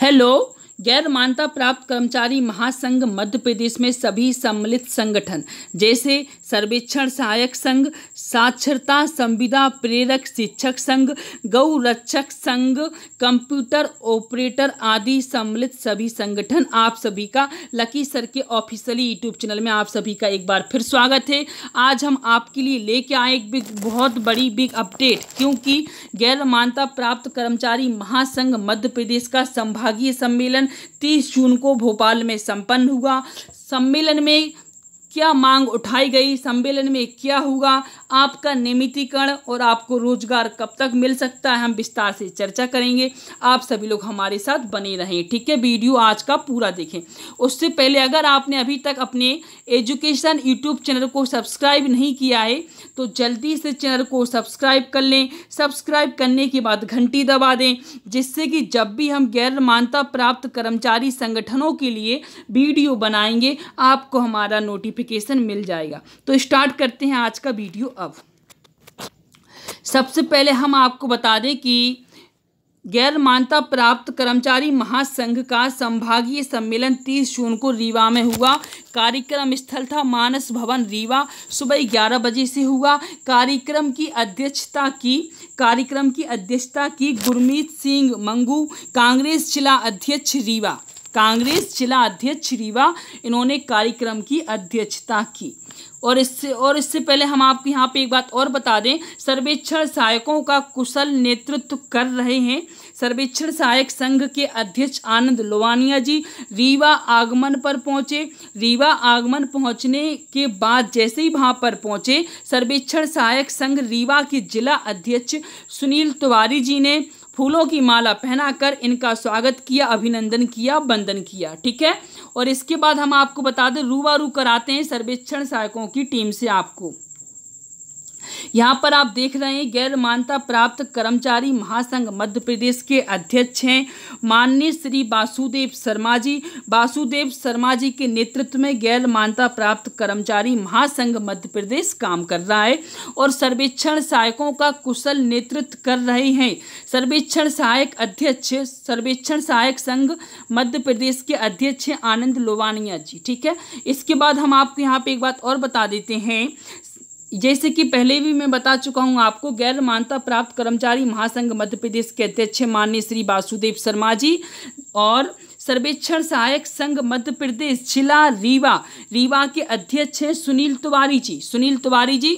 Hello? गैर मान्यता प्राप्त कर्मचारी महासंघ मध्य प्रदेश में सभी सम्मिलित संगठन जैसे सर्वेक्षण सहायक संघ साक्षरता संविदा प्रेरक शिक्षक संघ गौ रक्षक संघ कंप्यूटर ऑपरेटर आदि सम्मिलित सभी संगठन आप सभी का लकी सर के ऑफिशियली यूट्यूब चैनल में आप सभी का एक बार फिर स्वागत है आज हम आपके लिए लेके आए एक बिग बहुत बड़ी बिग अपडेट क्योंकि गैर मान्यता प्राप्त कर्मचारी महासंघ मध्य प्रदेश का संभागीय सम्मेलन तीस जून को भोपाल में संपन्न हुआ सम्मेलन में क्या मांग उठाई गई सम्मेलन में क्या हुआ आपका नियमितीकरण और आपको रोजगार कब तक मिल सकता है हम विस्तार से चर्चा करेंगे आप सभी लोग हमारे साथ बने रहें ठीक है वीडियो आज का पूरा देखें उससे पहले अगर आपने अभी तक अपने एजुकेशन यूट्यूब चैनल को सब्सक्राइब नहीं किया है तो जल्दी से चैनल को सब्सक्राइब कर लें सब्सक्राइब करने के बाद घंटी दबा दें जिससे कि जब भी हम गैर मान्यता प्राप्त कर्मचारी संगठनों के लिए वीडियो बनाएंगे आपको हमारा नोटिफिक नोटिफिकेशन मिल जाएगा तो स्टार्ट करते हैं आज का वीडियो अब सबसे पहले हम आपको बता दें कि गैर मान्यता प्राप्त कर्मचारी महासंघ का संभागीय सम्मेलन 30 जून को रीवा में हुआ कार्यक्रम स्थल था मानस भवन रीवा सुबह 11 बजे से हुआ कार्यक्रम की अध्यक्षता की कार्यक्रम की अध्यक्षता की गुरमीत सिंह मंगू कांग्रेस जिला अध्यक्ष रीवा कांग्रेस जिला अध्यक्ष रीवा इन्होंने कार्यक्रम की अध्यक्षता की और इससे और इससे पहले हम आपको यहाँ पे एक बात और बता दें सर्वेक्षण सहायकों का कुशल नेतृत्व कर रहे हैं सर्वेक्षण सहायक संघ के अध्यक्ष आनंद लोवानिया जी रीवा आगमन पर पहुंचे रीवा आगमन पहुंचने के बाद जैसे ही वहाँ पर पहुंचे सर्वेक्षण सहायक संघ रीवा के जिला अध्यक्ष सुनील तिवारी जी ने फूलों की माला पहनाकर इनका स्वागत किया अभिनंदन किया बंदन किया ठीक है और इसके बाद हम आपको बता दें रूबा रू कराते हैं सर्वेक्षण सहायकों की टीम से आपको यहाँ पर आप देख रहे हैं गैर मान्यता प्राप्त कर्मचारी महासंघ मध्य प्रदेश के अध्यक्ष हैं माननीय श्री वासुदेव शर्मा जी वासुदेव शर्मा जी के नेतृत्व में गैर मान्यता प्राप्त कर्मचारी महासंघ मध्य प्रदेश काम कर रहा है और सर्वेक्षण सहायकों का कुशल नेतृत्व कर रहे हैं सर्वेक्षण सहायक अध्यक्ष सर्वेक्षण सहायक संघ मध्य प्रदेश के अध्यक्ष आनंद लोवानिया जी ठीक है इसके बाद हम आपको यहाँ पे एक बात और बता देते हैं जैसे कि पहले भी मैं बता चुका हूं आपको गैर मान्यता प्राप्त कर्मचारी महासंघ मध्य प्रदेश के अध्यक्ष माननीय श्री वासुदेव शर्मा जी और सर्वेक्षण सहायक संघ मध्य प्रदेश जिला रीवा रीवा के अध्यक्ष हैं सुनील तिवारी जी सुनील तिवारी जी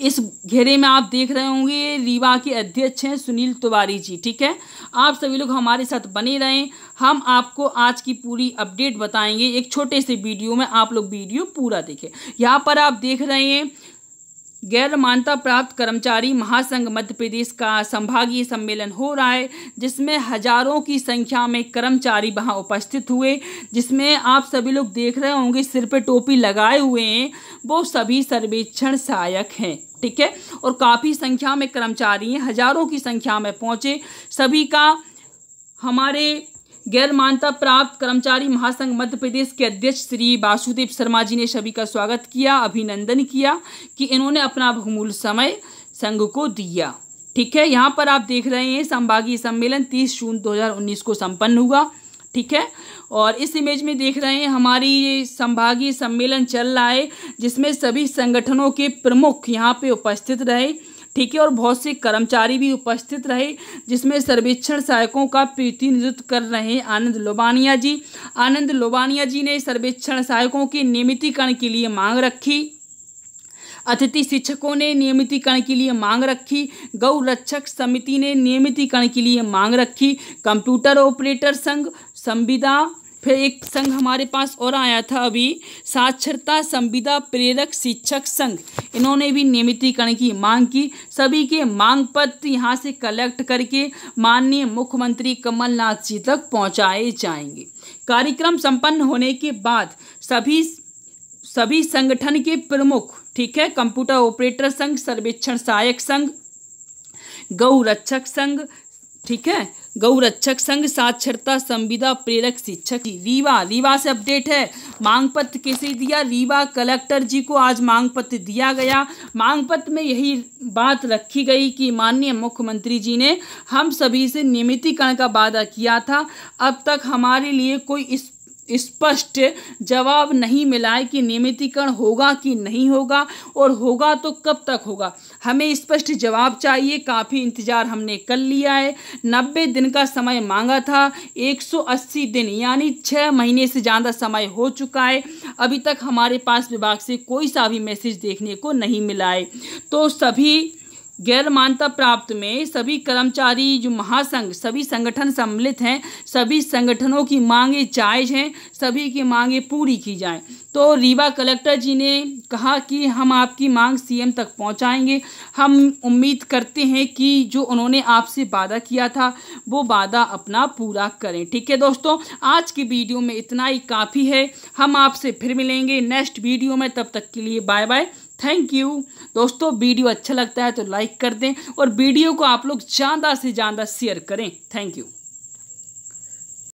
इस घेरे में आप देख रहे होंगे रीवा के अध्यक्ष हैं सुनील तिवारी जी ठीक है आप सभी लोग हमारे साथ बने रहें हम आपको आज की पूरी अपडेट बताएंगे एक छोटे से वीडियो में आप लोग वीडियो पूरा देखें यहाँ पर आप देख रहे हैं गैर मान्यता प्राप्त कर्मचारी महासंघ मध्य प्रदेश का संभागीय सम्मेलन हो रहा है जिसमें हजारों की संख्या में कर्मचारी वहां उपस्थित हुए जिसमें आप सभी लोग देख रहे होंगे सिर पे टोपी लगाए हुए हैं वो सभी सर्वेक्षण सहायक हैं ठीक है और काफ़ी संख्या में कर्मचारी हैं हजारों की संख्या में पहुंचे सभी का हमारे गैर मान्यता प्राप्त कर्मचारी महासंघ मध्य प्रदेश के अध्यक्ष श्री वासुदेव शर्मा जी ने सभी का स्वागत किया अभिनंदन किया कि इन्होंने अपना बहुमूल्य समय संघ को दिया ठीक है यहाँ पर आप देख रहे हैं संभागीय सम्मेलन 30 जून 2019 को संपन्न हुआ ठीक है और इस इमेज में देख रहे हैं हमारी ये संभागीय सम्मेलन चल रहा है जिसमें सभी संगठनों के प्रमुख यहाँ पे उपस्थित रहे ठीक है और बहुत से कर्मचारी भी उपस्थित रहे जिसमें सर्वेक्षण सहायकों का प्रतिनिधित्व कर रहे आनंद लोबानिया जी आनंद लोबानिया जी ने सर्वेक्षण सहायकों के नियमितीकरण के लिए मांग रखी अतिथि शिक्षकों ने नियमितीकरण के लिए मांग रखी गौ रक्षक समिति ने नियमितीकरण के लिए मांग रखी कंप्यूटर ऑपरेटर संघ संविदा फिर एक संघ हमारे पास और आया था अभी साक्षरता संविदा प्रेरक शिक्षक संघ इन्होंने भी नियमितीकरण की मांग की सभी के मांग पत्र यहाँ से कलेक्ट करके माननीय मुख्यमंत्री कमलनाथ जी तक पहुँचाए जाएंगे कार्यक्रम संपन्न होने के बाद सभी सभी संगठन के प्रमुख ठीक है कंप्यूटर ऑपरेटर संघ सर्वेक्षण सहायक संघ गौ रक्षक संघ ठीक है गौरक्षक संघ साक्षरता संविदा प्रेरक शिक्षक रीवा रीवा से अपडेट है मांग पत्र कैसे दिया रीवा कलेक्टर जी को आज मांग पत्र दिया गया मांग पत्र में यही बात रखी गई कि माननीय मुख्यमंत्री जी ने हम सभी से नियमितीकरण का वादा किया था अब तक हमारे लिए कोई इस स्पष्ट जवाब नहीं मिला है कि नियमितीकरण होगा कि नहीं होगा और होगा तो कब तक होगा हमें स्पष्ट जवाब चाहिए काफ़ी इंतज़ार हमने कर लिया है नब्बे दिन का समय मांगा था 180 दिन यानी छः महीने से ज़्यादा समय हो चुका है अभी तक हमारे पास विभाग से कोई सा भी मैसेज देखने को नहीं मिला है तो सभी गैर मान्यता प्राप्त में सभी कर्मचारी जो महासंघ सभी संगठन सम्मिलित हैं सभी संगठनों की मांगे जायज हैं सभी की मांगे पूरी की जाएं तो रीवा कलेक्टर जी ने कहा कि हम आपकी मांग सीएम तक पहुंचाएंगे हम उम्मीद करते हैं कि जो उन्होंने आपसे वादा किया था वो वादा अपना पूरा करें ठीक है दोस्तों आज की वीडियो में इतना ही काफ़ी है हम आपसे फिर मिलेंगे नेक्स्ट वीडियो में तब तक के लिए बाय बाय थैंक यू दोस्तों वीडियो अच्छा लगता है तो लाइक कर दें और वीडियो को आप लोग ज़्यादा से ज़्यादा शेयर करें थैंक यू